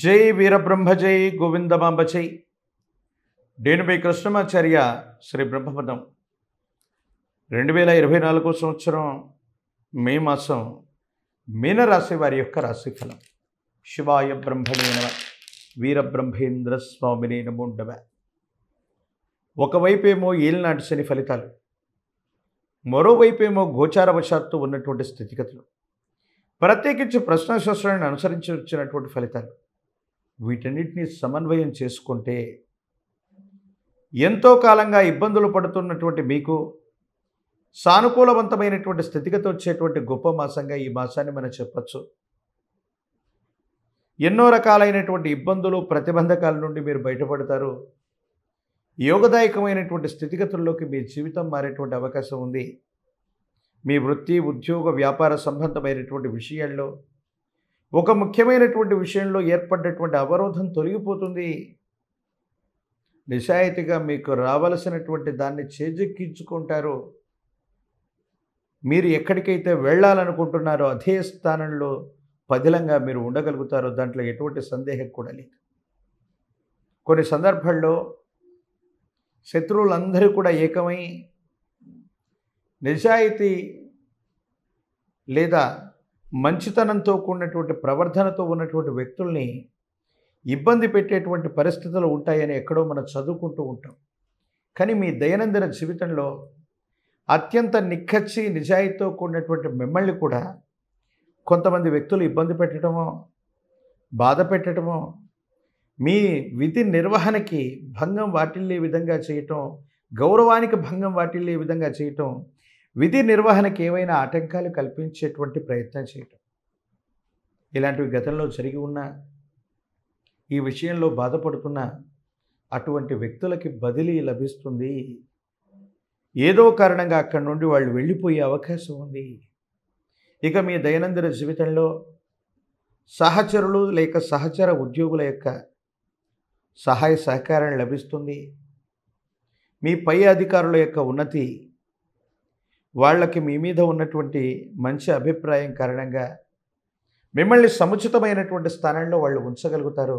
జై వీరబ్రహ్మ జై గోవిందమాంబ జై నేను మీ కృష్ణమాచార్య శ్రీ బ్రహ్మపదం రెండు వేల ఇరవై నాలుగో సంవత్సరం మే మాసం మీనరాశి వారి యొక్క రాశిఫలం శివాయ బ్రహ్మణేన వీరబ్రహ్మేంద్ర స్వామిని నమోండవ ఒకవైపేమో ఏలినాటి శని ఫలితాలు మరోవైపేమో గోచారవశాత్తు ఉన్నటువంటి స్థితిగతులు ప్రత్యేకించి ప్రశ్న శాస్త్రాన్ని అనుసరించి వచ్చినటువంటి ఫలితాలు వీటన్నిటిని సమన్వయం చేసుకుంటే ఎంతో కాలంగా ఇబ్బందులు పడుతున్నటువంటి మీకు సానుకూలవంతమైనటువంటి స్థితిగతి వచ్చేటువంటి గొప్ప మాసంగా ఈ మాసాన్ని మనం చెప్పచ్చు ఎన్నో రకాలైనటువంటి ఇబ్బందులు ప్రతిబంధకాల నుండి మీరు బయటపడతారు యోగదాయకమైనటువంటి స్థితిగతుల్లోకి మీ జీవితం మారేటువంటి అవకాశం ఉంది మీ వృత్తి ఉద్యోగ వ్యాపార సంబంధమైనటువంటి విషయాల్లో ఒక ముఖ్యమైనటువంటి విషయంలో ఏర్పడ్డటువంటి అవరోధం తొలగిపోతుంది నిజాయితీగా మీకు రావలసినటువంటి దాన్ని చేజెక్కించుకుంటారు మీరు ఎక్కడికైతే వెళ్ళాలనుకుంటున్నారో అదే స్థానంలో పదిలంగా మీరు ఉండగలుగుతారో దాంట్లో ఎటువంటి సందేహం కూడా లేదు కొన్ని సందర్భాల్లో శత్రువులందరూ కూడా ఏకమై నిజాయితీ లేదా మంచితనంతో కూడినటువంటి ప్రవర్ధనతో ఉన్నటువంటి వ్యక్తుల్ని ఇబ్బంది పెట్టేటువంటి పరిస్థితులు ఉంటాయని ఎక్కడో మనం చదువుకుంటూ ఉంటాం కానీ మీ దైనందిన జీవితంలో అత్యంత నిక్కచ్చి నిజాయితీతో కూడినటువంటి మిమ్మల్ని కూడా కొంతమంది వ్యక్తులు ఇబ్బంది పెట్టడమో బాధ పెట్టడమో మీ విధి నిర్వహణకి భంగం వాటిల్లే విధంగా చేయటం గౌరవానికి భంగం వాటిల్లే విధంగా చేయటం విధి నిర్వహణకు ఏవైనా ఆటంకాలు కల్పించేటువంటి ప్రయత్నం చేయటం ఇలాంటివి గతంలో జరిగి ఉన్న ఈ విషయంలో బాధపడుతున్న అటువంటి వ్యక్తులకి బదిలీ లభిస్తుంది ఏదో కారణంగా అక్కడి నుండి వాళ్ళు వెళ్ళిపోయే అవకాశం ఉంది ఇక మీ దైనందిన జీవితంలో సహచరులు లేక సహచర ఉద్యోగుల యొక్క సహాయ సహకారం లభిస్తుంది మీ పై అధికారుల యొక్క ఉన్నతి వాళ్ళకి మీ మీద ఉన్నటువంటి మంచి అభిప్రాయం కారణంగా మిమ్మల్ని సముచితమైనటువంటి స్థానంలో వాళ్ళు ఉంచగలుగుతారు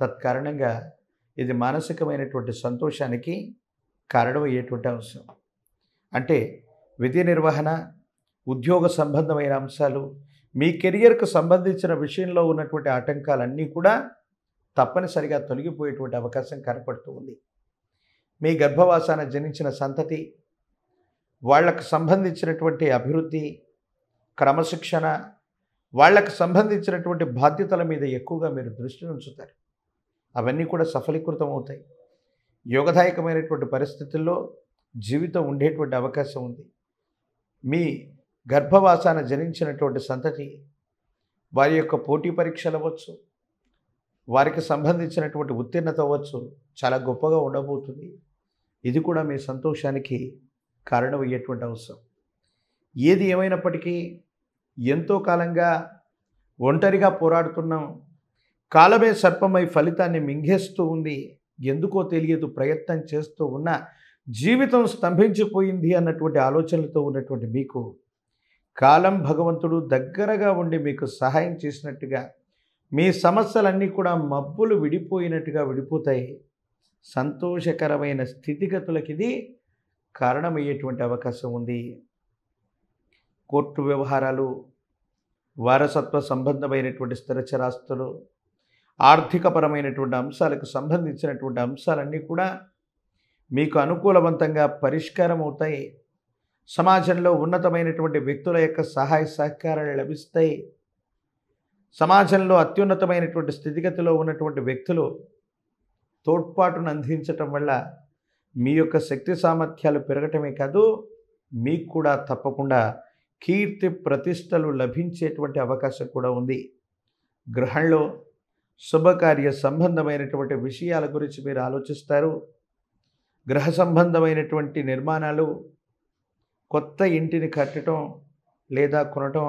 తత్కారణంగా ఇది మానసికమైనటువంటి సంతోషానికి కారణమయ్యేటువంటి అంశం అంటే విధి నిర్వహణ ఉద్యోగ సంబంధమైన అంశాలు మీ కెరియర్కు సంబంధించిన విషయంలో ఉన్నటువంటి ఆటంకాలన్నీ కూడా తప్పనిసరిగా తొలగిపోయేటువంటి అవకాశం కనపడుతూ ఉంది మీ గర్భవాసాన జనించిన సంతతి వాళ్లకు సంబంధించినటువంటి అభివృద్ధి క్రమశిక్షణ వాళ్లకు సంబంధించినటువంటి బాధ్యతల మీద ఎక్కువగా మీరు దృష్టిని ఉంచుతారు అవన్నీ కూడా సఫలీకృతం అవుతాయి యోగదాయకమైనటువంటి పరిస్థితుల్లో జీవితం ఉండేటువంటి అవకాశం ఉంది మీ గర్భవాసాన జనించినటువంటి సంతతి వారి యొక్క పోటీ పరీక్షలు అవ్వచ్చు వారికి సంబంధించినటువంటి ఉత్తీర్ణత అవ్వచ్చు చాలా గొప్పగా ఉండబోతుంది ఇది కూడా మీ సంతోషానికి కారణమయ్యేటువంటి అవసరం ఏది ఏమైనప్పటికీ ఎంతో కాలంగా ఒంటరిగా పోరాడుతున్నాం కాలమే సర్పమై ఫలితాన్ని మింగేస్తూ ఉంది ఎందుకో తెలియదు ప్రయత్నం చేస్తూ ఉన్నా జీవితం స్తంభించిపోయింది అన్నటువంటి ఆలోచనలతో ఉన్నటువంటి మీకు కాలం భగవంతుడు దగ్గరగా ఉండి మీకు సహాయం చేసినట్టుగా మీ సమస్యలన్నీ కూడా మబ్బులు విడిపోయినట్టుగా విడిపోతాయి సంతోషకరమైన స్థితిగతులకి ఇది కారణమయ్యేటువంటి అవకాశం ఉంది కోర్టు వ్యవహారాలు వారసత్వ సంబంధమైనటువంటి స్థిరచరాస్తులు ఆర్థికపరమైనటువంటి అంశాలకు సంబంధించినటువంటి అంశాలన్నీ కూడా మీకు అనుకూలవంతంగా పరిష్కారం అవుతాయి సమాజంలో ఉన్నతమైనటువంటి వ్యక్తుల యొక్క సహాయ సహకారాలు లభిస్తాయి సమాజంలో అత్యున్నతమైనటువంటి స్థితిగతిలో ఉన్నటువంటి వ్యక్తులు తోడ్పాటును అందించటం వల్ల మీ యొక్క శక్తి సామర్థ్యాలు పెరగటమే కాదు మీకు కూడా తప్పకుండా కీర్తి ప్రతిష్టలు లభించేటువంటి అవకాశం కూడా ఉంది గ్రహంలో శుభకార్య సంబంధమైనటువంటి విషయాల గురించి మీరు ఆలోచిస్తారు గ్రహ సంబంధమైనటువంటి నిర్మాణాలు కొత్త ఇంటిని కట్టడం లేదా కొనటం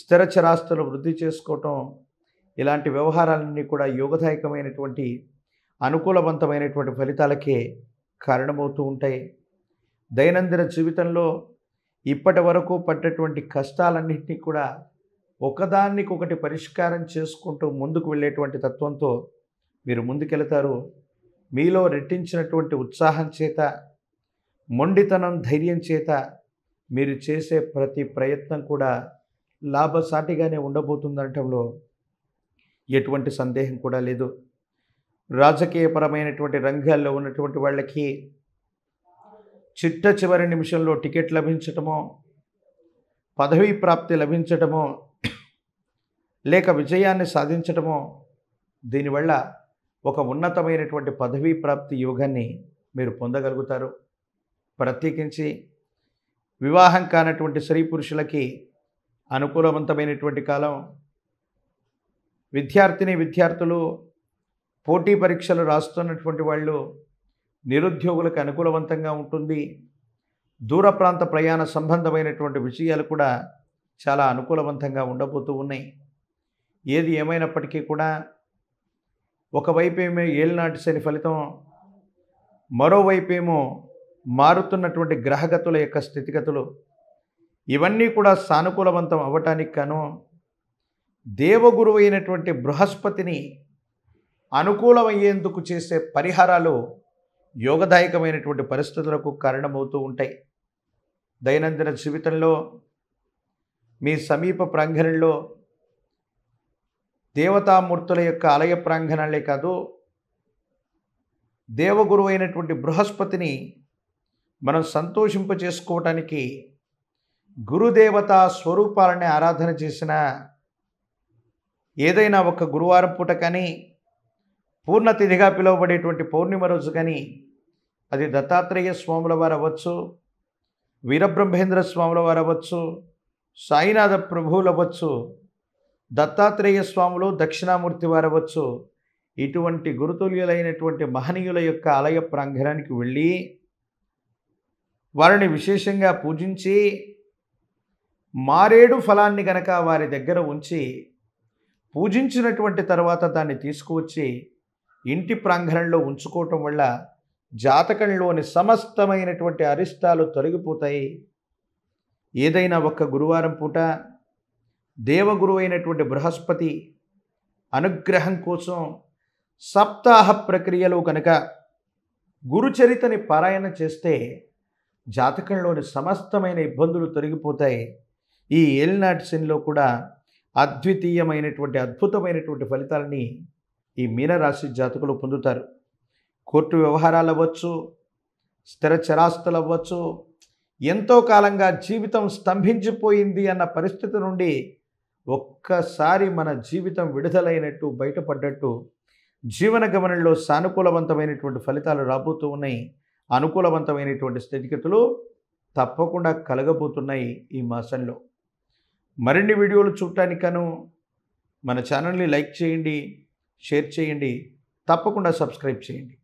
స్థిర చరాస్తులు వృద్ధి చేసుకోవటం ఇలాంటి వ్యవహారాలన్నీ కూడా యోగదాయకమైనటువంటి అనుకూలవంతమైనటువంటి ఫలితాలకే కారణమవుతూ ఉంటాయి దైనందిన జీవితంలో ఇప్పటి వరకు పడ్డటువంటి కష్టాలన్నింటినీ కూడా ఒకదానికొకటి పరిష్కారం చేసుకుంటూ ముందుకు వెళ్ళేటువంటి తత్వంతో మీరు ముందుకెళ్తారు మీలో రెట్టించినటువంటి ఉత్సాహం చేత మొండితనం ధైర్యం చేత మీరు చేసే ప్రతి ప్రయత్నం కూడా లాభసాటిగానే ఉండబోతుందనటంలో ఎటువంటి సందేహం కూడా లేదు రాజకీయపరమైనటువంటి రంగాల్లో ఉన్నటువంటి వాళ్ళకి చిట్ట చివరి నిమిషంలో టికెట్ లభించటమో పదవీ ప్రాప్తి లభించటమో లేక విజయాన్ని సాధించటమో దీనివల్ల ఒక ఉన్నతమైనటువంటి పదవీ ప్రాప్తి యోగాన్ని మీరు పొందగలుగుతారు ప్రత్యేకించి వివాహం కానటువంటి స్త్రీ పురుషులకి అనుకూలవంతమైనటువంటి కాలం విద్యార్థిని విద్యార్థులు పోటీ పరీక్షలు రాస్తున్నటువంటి వాళ్ళు నిరుద్యోగులకు అనుకూలవంతంగా ఉంటుంది దూర ప్రాంత ప్రయాణ సంబంధమైనటువంటి విషయాలు కూడా చాలా అనుకూలవంతంగా ఉండబోతూ ఉన్నాయి ఏది ఏమైనప్పటికీ కూడా ఒకవైపేమో ఏళ్ళనాటి శని ఫలితం మరోవైపేమో మారుతున్నటువంటి గ్రహగతుల యొక్క స్థితిగతులు ఇవన్నీ కూడా సానుకూలవంతం అవ్వటానికి కాను దేవగురువు అయినటువంటి బృహస్పతిని అనుకూలమయ్యేందుకు చేసే పరిహారాలు యోగదాయకమైనటువంటి పరిస్థితులకు కారణమవుతూ ఉంటాయి దైనందిన జీవితంలో మీ సమీప ప్రాంగణంలో దేవతామూర్తుల యొక్క ఆలయ ప్రాంగణాలే కాదు దేవగురు అయినటువంటి బృహస్పతిని మనం సంతోషింప చేసుకోవటానికి గురుదేవత స్వరూపాలని ఆరాధన చేసిన ఏదైనా ఒక గురువారం పూట కానీ పూర్ణతిథిగా పిలువబడేటువంటి పౌర్ణిమ రోజు కానీ అది దత్తాత్రేయ స్వాముల వారు అవ్వచ్చు వీరబ్రహ్మేంద్ర స్వాముల వారు అవ్వచ్చు సాయినాథ ప్రభువులు అవ్వచ్చు దత్తాత్రేయ స్వాములు దక్షిణామూర్తి వారు అవ్వచ్చు ఇటువంటి గురుతుల్యులైనటువంటి మహనీయుల యొక్క ఆలయ ప్రాంగణానికి వెళ్ళి వారిని విశేషంగా పూజించి మారేడు ఫలాన్ని గనక వారి దగ్గర ఉంచి పూజించినటువంటి తర్వాత దాన్ని తీసుకువచ్చి ఇంటి ప్రాంగణంలో ఉంచుకోవటం వల్ల జాతకంలోని సమస్తమైనటువంటి అరిష్టాలు తొలగిపోతాయి ఏదైనా ఒక్క గురువారం పూట దేవగురు అయినటువంటి బృహస్పతి అనుగ్రహం కోసం సప్తాహ ప్రక్రియలో కనుక గురుచరితని పారాయణ చేస్తే జాతకంలోని సమస్తమైన ఇబ్బందులు తొలగిపోతాయి ఈ ఏల్నాట్ సిన్లో కూడా అద్వితీయమైనటువంటి అద్భుతమైనటువంటి ఫలితాలని ఈ మీనరాశి జాతకులు పొందుతారు కోర్టు వ్యవహారాలు అవ్వచ్చు స్థిర చరాస్తులు అవ్వచ్చు ఎంతో కాలంగా జీవితం స్తంభించిపోయింది అన్న పరిస్థితి నుండి ఒక్కసారి మన జీవితం విడుదలైనట్టు బయటపడ్డట్టు జీవన గమనంలో సానుకూలవంతమైనటువంటి ఫలితాలు రాబోతూ ఉన్నాయి అనుకూలవంతమైనటువంటి స్థితిగతులు తప్పకుండా కలగబోతున్నాయి ఈ మాసంలో మరిన్ని వీడియోలు చూడటానికను మన ఛానల్ని లైక్ చేయండి షేర్ చేయండి తప్పకుండా సబ్స్క్రైబ్ చేయండి